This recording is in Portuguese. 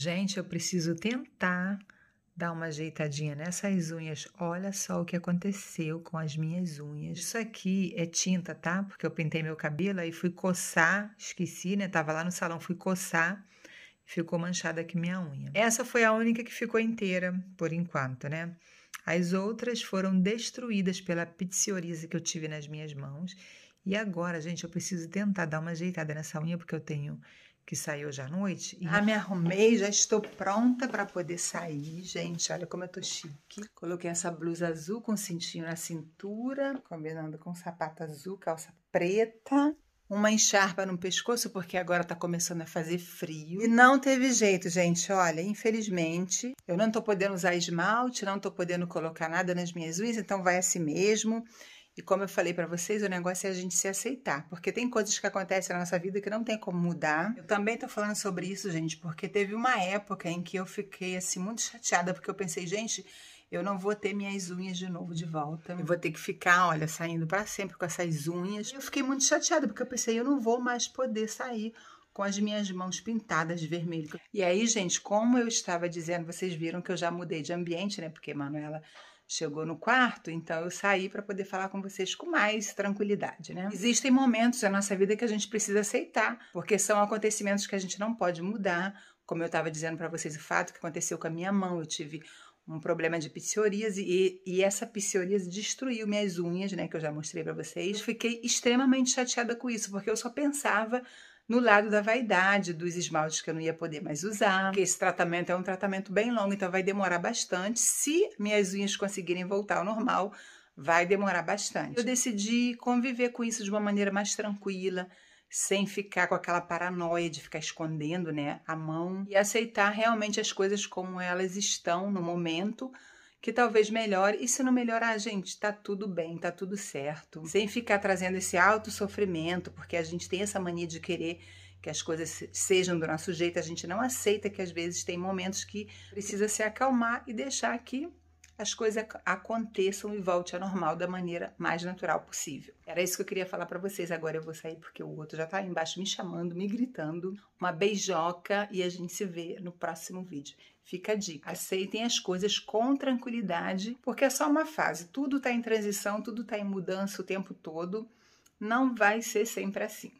Gente, eu preciso tentar dar uma ajeitadinha nessas unhas. Olha só o que aconteceu com as minhas unhas. Isso aqui é tinta, tá? Porque eu pintei meu cabelo e fui coçar, esqueci, né? Tava lá no salão, fui coçar. Ficou manchada aqui minha unha. Essa foi a única que ficou inteira, por enquanto, né? As outras foram destruídas pela pitiorese que eu tive nas minhas mãos. E agora, gente, eu preciso tentar dar uma ajeitada nessa unha, porque eu tenho que sai hoje à noite. Ah, me arrumei, já estou pronta para poder sair, gente. Olha como eu tô chique. Coloquei essa blusa azul com cintinho na cintura, combinando com sapato azul, calça preta. Uma encharpa no pescoço, porque agora tá começando a fazer frio. E não teve jeito, gente. Olha, infelizmente, eu não tô podendo usar esmalte, não tô podendo colocar nada nas minhas unhas, então vai assim mesmo. E como eu falei para vocês, o negócio é a gente se aceitar, porque tem coisas que acontecem na nossa vida que não tem como mudar. Eu também tô falando sobre isso, gente, porque teve uma época em que eu fiquei assim muito chateada, porque eu pensei, gente, eu não vou ter minhas unhas de novo de volta. Eu vou ter que ficar, olha, saindo para sempre com essas unhas. Eu fiquei muito chateada porque eu pensei, eu não vou mais poder sair com as minhas mãos pintadas de vermelho. E aí, gente, como eu estava dizendo, vocês viram que eu já mudei de ambiente, né? Porque Manuela chegou no quarto, então eu saí para poder falar com vocês com mais tranquilidade, né? Existem momentos da nossa vida que a gente precisa aceitar, porque são acontecimentos que a gente não pode mudar. Como eu estava dizendo para vocês, o fato que aconteceu com a minha mão, eu tive um problema de psoríase e, e essa psoríase destruiu minhas unhas, né, que eu já mostrei para vocês. Fiquei extremamente chateada com isso, porque eu só pensava no lado da vaidade, dos esmaltes que eu não ia poder mais usar, porque esse tratamento é um tratamento bem longo, então vai demorar bastante. Se minhas unhas conseguirem voltar ao normal, vai demorar bastante. Eu decidi conviver com isso de uma maneira mais tranquila, sem ficar com aquela paranoia de ficar escondendo, né, a mão e aceitar realmente as coisas como elas estão no momento, que talvez melhore, e se não melhorar, ah, gente, tá tudo bem, tá tudo certo. Sem ficar trazendo esse alto sofrimento, porque a gente tem essa mania de querer que as coisas sejam do nosso jeito, a gente não aceita que às vezes tem momentos que precisa se acalmar e deixar que as coisas aconteçam e volte ao normal da maneira mais natural possível. Era isso que eu queria falar para vocês. Agora eu vou sair porque o outro já tá aí embaixo me chamando, me gritando. Uma beijoca e a gente se vê no próximo vídeo. Fica a dica. Aceitem as coisas com tranquilidade, porque é só uma fase. Tudo tá em transição, tudo tá em mudança o tempo todo. Não vai ser sempre assim.